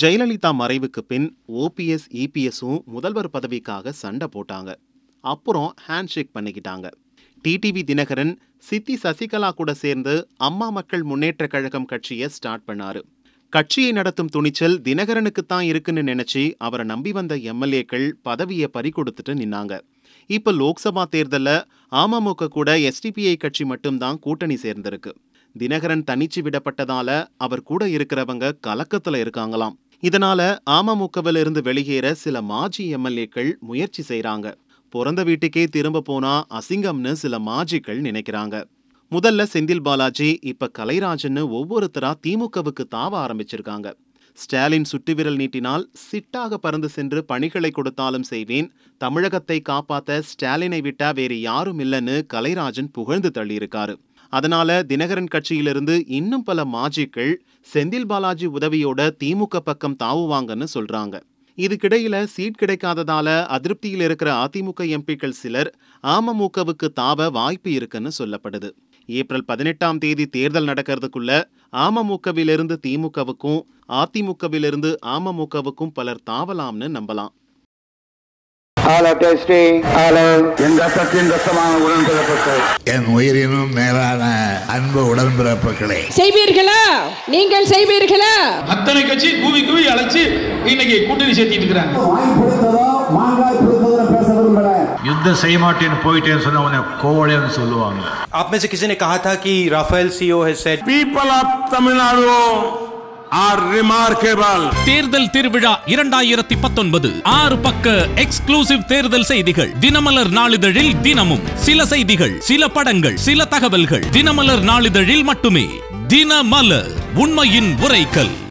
ஜெயலலிதா மறைவுக்கு பின் ஓபிஎஸ் இபிஎஸும் முதல்வர் பதவிக்காக சண்டை போட்டாங்க அப்புறம் ஹேண்ட்ஷேக் பண்ணிக்கிட்டாங்க டிடிவி தினகரன் சித்தி சசிகலா கூட சேர்ந்து அம்மா மக்கள் முன்னேற்ற கழகம் கட்சியை ஸ்டார்ட் பண்ணாரு கட்சியை நடத்தும் துணிச்சல் தினகரனுக்கு தான் இருக்குன்னு நினைச்சு அவரை நம்பி வந்த எம்எல்ஏக்கள் பதவியை பறிகொடுத்துட்டு நின்னாங்க இப்போ லோக்சபா தேர்தலில் அமமுக கூட எஸ்டிபிஐ கட்சி மட்டும்தான் கூட்டணி சேர்ந்திருக்கு தினகரன் தனிச்சு விடப்பட்டதால அவர் கூட இருக்கிறவங்க கலக்கத்துல இருக்காங்களாம் இதனால அமமுகவில் இருந்து வெளியேற சில மாஜி எம்எல்ஏக்கள் முயற்சி செய்யறாங்க பிறந்த வீட்டுக்கே திரும்ப போனா அசிங்கம்னு சில மாஜிக்கள் நினைக்கிறாங்க முதல்ல செந்தில் பாலாஜி இப்ப கலைராஜன்னு ஒவ்வொருத்தரா திமுகவுக்கு தாவ ஆரம்பிச்சிருக்காங்க ஸ்டாலின் சுட்டுவிரல் நீட்டினால் சிட்டாக பறந்து சென்று பணிகளை கொடுத்தாலும் செய்வேன் தமிழகத்தை காப்பாத்த ஸ்டாலினை விட்டா வேறு யாரும் இல்லைன்னு கலைராஜன் புகழ்ந்து தள்ளியிருக்காரு அதனால தினகரன் கட்சியிலிருந்து இன்னும் பல மாஜிக்கள் செந்தில் பாலாஜி உதவியோட திமுக பக்கம் தாவுவாங்கன்னு சொல்றாங்க இதுக்கிடையில சீட் கிடைக்காததால அதிருப்தியில் இருக்கிற அதிமுக எம்பிக்கள் சிலர் அமமுகவுக்கு தாவ வாய்ப்பு இருக்குன்னு சொல்லப்படுது ஏப்ரல் பதினெட்டாம் தேதி தேர்தல் நடக்கிறதுக்குள்ள அமமுகவிலிருந்து திமுகவுக்கும் அதிமுகவிலிருந்து அமமுகவுக்கும் பலர் தாவலாம்னு நம்பலாம் ஹலோ டெஸ்டி ஹலோ என் ரத்தத்தின் ரத்தமான என் உயிரினும் மேலான அன்பு உடன்பிறப்புகளே செய்வீர்களா நீங்கள் செய்வீர்களா அத்தனை கட்சி கூவி கூவி அழைச்சு இன்னைக்கு கூட்டணி இருக்கிறாங்க மாங்காய் பிடித்ததோ பேச விரும்புறேன் युद्ध सही मार्टिन पोइटेन सुना उन्हें कोवड़ियन सुलवांग आप में से किसी ने कहा ஆர் ரிமார்க்கபிள் தேர்தல் திருவிழா இரண்டாயிரத்தி பத்தொன்பது ஆறு பக்க எக்ஸ்க்ளூசிவ் தேர்தல் செய்திகள் தினமலர் நாளிதழில் தினமும் சில செய்திகள் சில படங்கள் சில தகவல்கள் தினமலர் நாளிதழில் மட்டுமே தினமலர் உண்மையின் உரைக்கல்